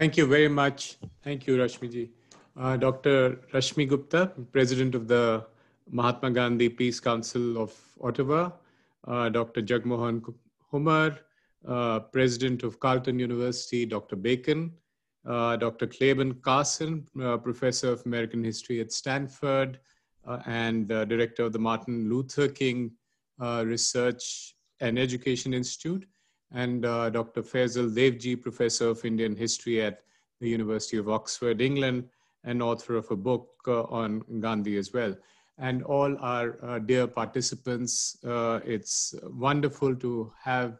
Thank you very much. Thank you, Rashmiji. Uh, Dr. Rashmi Gupta, President of the Mahatma Gandhi Peace Council of Ottawa, uh, Dr. Jagmohan Humar, uh, President of Carleton University, Dr. Bacon, uh, Dr. Claiborne Carson, uh, Professor of American History at Stanford, uh, and uh, Director of the Martin Luther King Research and Education Institute, and uh, Dr. Faisal Devji, Professor of Indian History at the University of Oxford, England, and author of a book uh, on Gandhi as well. And all our uh, dear participants, uh, it's wonderful to have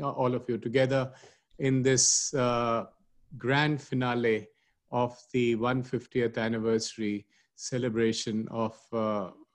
uh, all of you together in this uh, grand finale of the 150th anniversary celebration of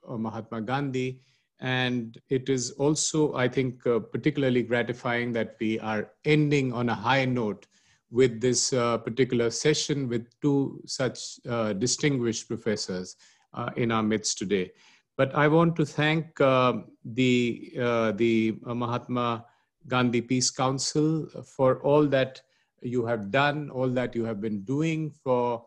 Mahatma Gandhi. And it is also, I think, uh, particularly gratifying that we are ending on a high note with this uh, particular session with two such uh, distinguished professors uh, in our midst today. But I want to thank uh, the, uh, the Mahatma Gandhi Peace Council for all that you have done, all that you have been doing for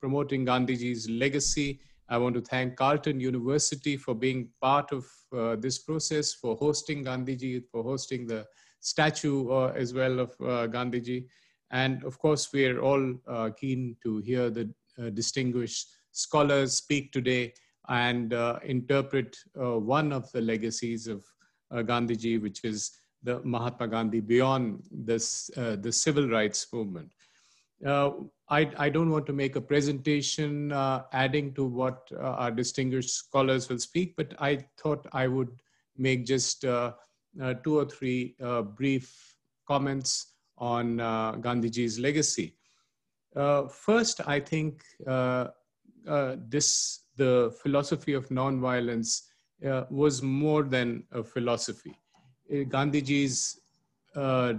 promoting Gandhiji's legacy I want to thank Carleton University for being part of uh, this process, for hosting Gandhiji, for hosting the statue uh, as well of uh, Gandhiji. And of course, we are all uh, keen to hear the uh, distinguished scholars speak today and uh, interpret one of the legacies of Gandhiji, which is the Mahatma Gandhi beyond this, the civil rights movement. Uh, I, I, don't want to make a presentation uh, adding to what uh, our distinguished scholars will speak, but I thought I would make just uh, uh, two or three brief comments on Gandhiji's legacy. first, I think this the philosophy of nonviolence was more than a philosophy. Gandhiji's uh,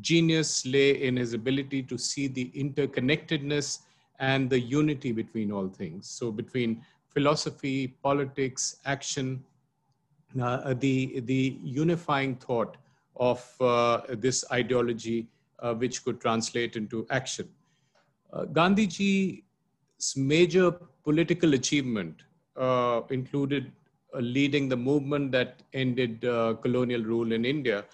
genius lay in his ability to see the interconnectedness and the unity between all things. So between philosophy, politics, action, uh, the, the unifying thought of uh, this ideology, uh, which could translate into action. Uh, Gandhiji's major political achievement uh, included uh, leading the movement that ended colonial rule in India,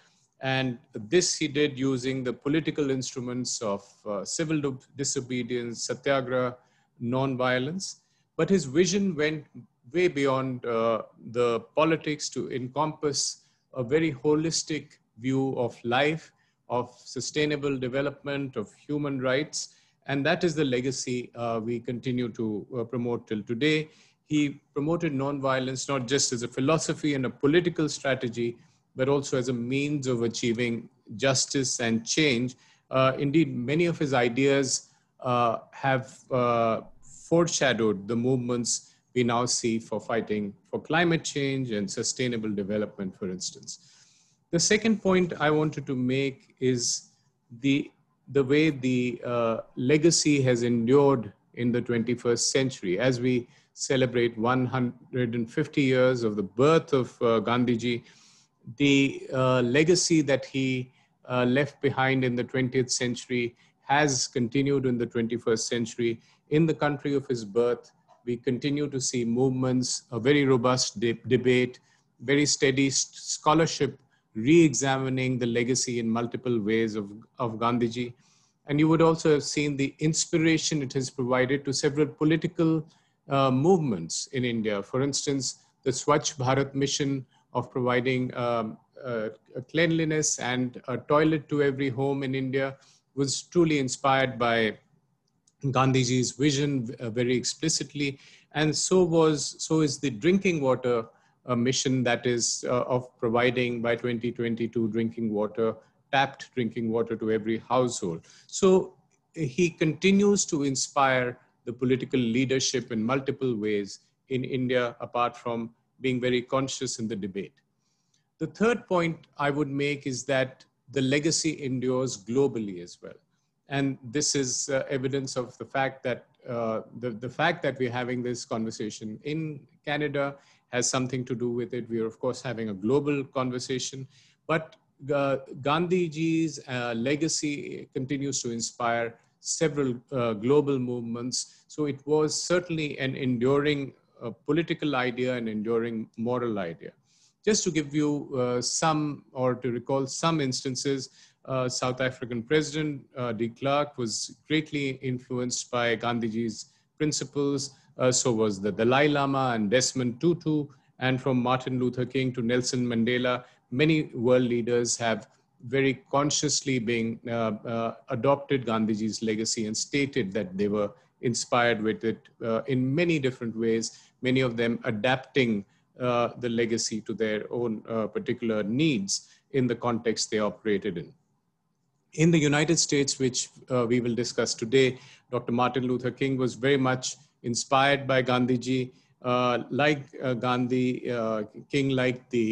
and this he did using the political instruments of uh, civil disobedience, satyagraha, non-violence. But his vision went way beyond uh, the politics to encompass a very holistic view of life, of sustainable development, of human rights. And that is the legacy uh, we continue to uh, promote till today. He promoted non-violence not just as a philosophy and a political strategy, but also as a means of achieving justice and change. Uh, indeed, many of his ideas uh, have uh, foreshadowed the movements we now see for fighting for climate change and sustainable development, for instance. The second point I wanted to make is the, the way the uh, legacy has endured in the 21st century as we celebrate 150 years of the birth of uh, Gandhiji the uh, legacy that he uh, left behind in the 20th century has continued in the 21st century. In the country of his birth, we continue to see movements, a very robust de debate, very steady scholarship re-examining the legacy in multiple ways of, of Gandhiji. And you would also have seen the inspiration it has provided to several political uh, movements in India. For instance, the Swachh Bharat Mission of providing um, uh, cleanliness and a toilet to every home in India was truly inspired by Gandhiji's vision uh, very explicitly. And so was so is the drinking water uh, mission that is uh, of providing by 2022 drinking water, tapped drinking water to every household. So he continues to inspire the political leadership in multiple ways in India, apart from being very conscious in the debate. The third point I would make is that the legacy endures globally as well. And this is uh, evidence of the fact that uh, the, the fact that we're having this conversation in Canada has something to do with it. We are, of course, having a global conversation, but uh, Gandhiji's uh, legacy continues to inspire several uh, global movements. So it was certainly an enduring a political idea and enduring moral idea. Just to give you uh, some, or to recall some instances, uh, South African President uh, de Klerk was greatly influenced by Gandhiji's principles. Uh, so was the Dalai Lama and Desmond Tutu. And from Martin Luther King to Nelson Mandela, many world leaders have very consciously being uh, uh, adopted Gandhiji's legacy and stated that they were inspired with it uh, in many different ways many of them adapting uh, the legacy to their own uh, particular needs in the context they operated in. In the United States, which uh, we will discuss today, Dr. Martin Luther King was very much inspired by Gandhiji. Uh, like uh, Gandhi, uh, King liked the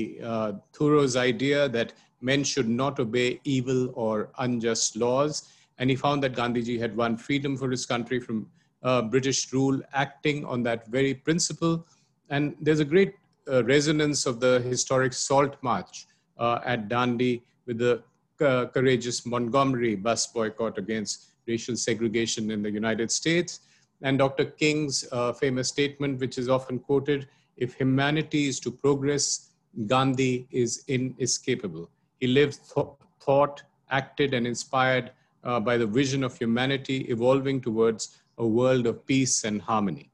Thoreau's idea that men should not obey evil or unjust laws. And he found that Gandhiji had won freedom for his country from uh, British rule, acting on that very principle. And there's a great uh, resonance of the historic Salt March uh, at Dandi with the uh, courageous Montgomery bus boycott against racial segregation in the United States. And Dr. King's uh, famous statement, which is often quoted, if humanity is to progress, Gandhi is inescapable. He lived, th thought, acted, and inspired uh, by the vision of humanity evolving towards a world of peace and harmony.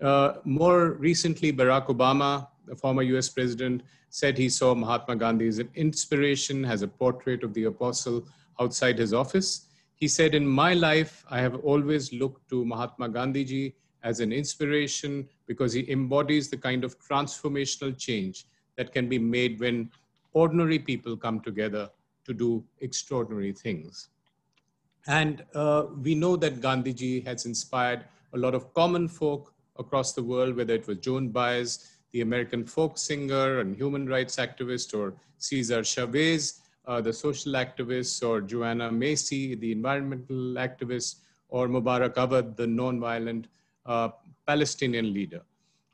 Uh, more recently, Barack Obama, the former US president, said he saw Mahatma Gandhi as an inspiration, has a portrait of the apostle outside his office. He said, In my life, I have always looked to Mahatma Gandhiji as an inspiration because he embodies the kind of transformational change that can be made when ordinary people come together to do extraordinary things. And uh, we know that Gandhiji has inspired a lot of common folk across the world, whether it was Joan Baez, the American folk singer and human rights activist, or Cesar Chavez, uh, the social activist, or Joanna Macy, the environmental activist, or Mubarak Abad, the nonviolent uh, Palestinian leader.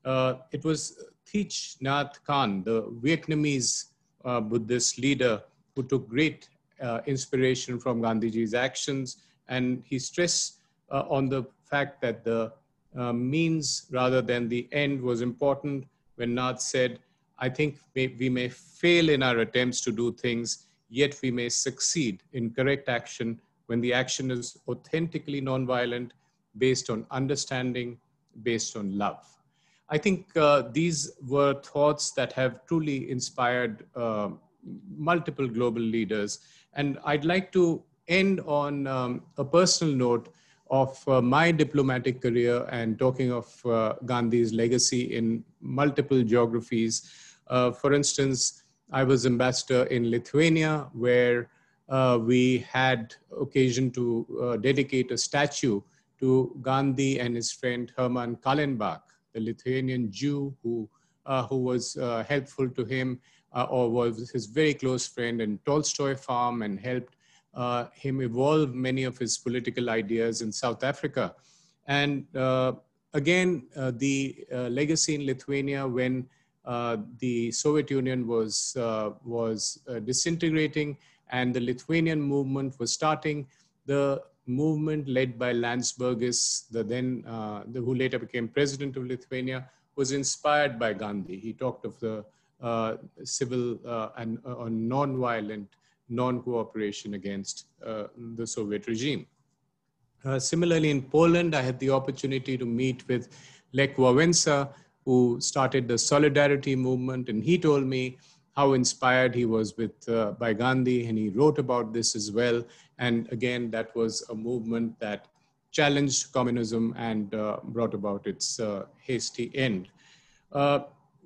Uh, it was Thich Nhat Khan, the Vietnamese uh, Buddhist leader, who took great uh, inspiration from Gandhiji's actions. And he stressed uh, on the fact that the uh, means rather than the end was important when Nath said, I think may, we may fail in our attempts to do things, yet we may succeed in correct action when the action is authentically nonviolent, based on understanding, based on love. I think uh, these were thoughts that have truly inspired uh, multiple global leaders. And I'd like to end on um, a personal note of uh, my diplomatic career and talking of uh, Gandhi's legacy in multiple geographies. Uh, for instance, I was ambassador in Lithuania, where uh, we had occasion to uh, dedicate a statue to Gandhi and his friend Herman Kallenbach, the Lithuanian Jew who, uh, who was helpful to him uh, or was his very close friend in Tolstoy farm and helped uh, him evolve many of his political ideas in South Africa. And uh, again, the legacy in Lithuania when uh, the Soviet Union was, uh, was uh, disintegrating and the Lithuanian movement was starting. The movement led by Landsbergis, the then, the, who later became president of Lithuania, was inspired by Gandhi. He talked of the uh, civil uh, and uh, non-violent non-cooperation against the Soviet regime. similarly, in Poland, I had the opportunity to meet with Lech Wałęsa, who started the solidarity movement, and he told me how inspired he was with uh, by Gandhi, and he wrote about this as well. And again, that was a movement that challenged communism and uh, brought about its uh, hasty end.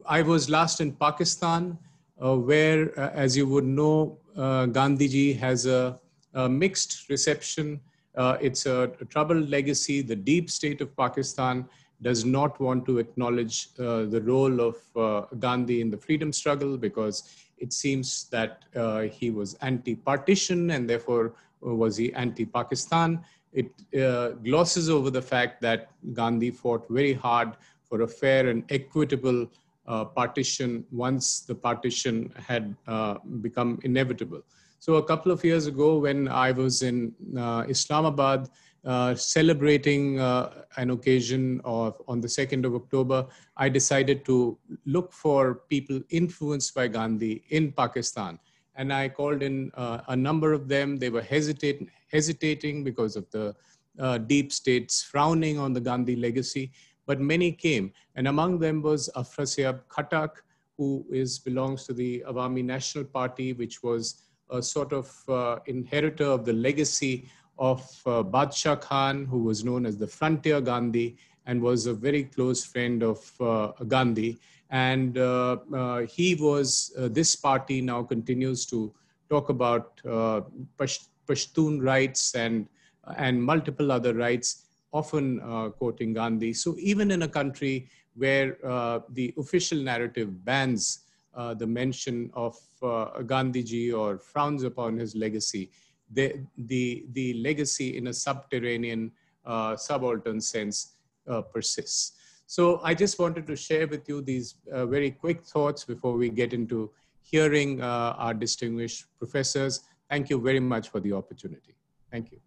I was last in Pakistan, uh, where, uh, as you would know, uh, Gandhiji has a, a mixed reception. Uh, it's a, a, troubled legacy. The deep state of Pakistan does not want to acknowledge uh, the role of uh, Gandhi in the freedom struggle because it seems that he was anti partition and therefore was he anti Pakistan. It glosses over the fact that Gandhi fought very hard for a fair and equitable uh, partition once the partition had uh, become inevitable. So a couple of years ago, when I was in uh, Islamabad, uh, celebrating uh, an occasion of on the 2nd of October, I decided to look for people influenced by Gandhi in Pakistan. And I called in uh, a number of them. They were hesitating, hesitating because of the deep states frowning on the Gandhi legacy but many came. And among them was Afrasiab Khatak, who is, belongs to the Awami National Party, which was a sort of uh, inheritor of the legacy of uh, Badshah Khan, who was known as the frontier Gandhi and was a very close friend of uh, Gandhi. And uh, uh, he was, uh, this party now continues to talk about Pashtun rights and, and multiple other rights often uh, quoting Gandhi. So even in a country where uh, the official narrative bans uh, the mention of uh, Gandhiji or frowns upon his legacy, the, the, the legacy in a subterranean, uh, subaltern sense uh, persists. So I just wanted to share with you these very quick thoughts before we get into hearing our distinguished professors. Thank you very much for the opportunity. Thank you.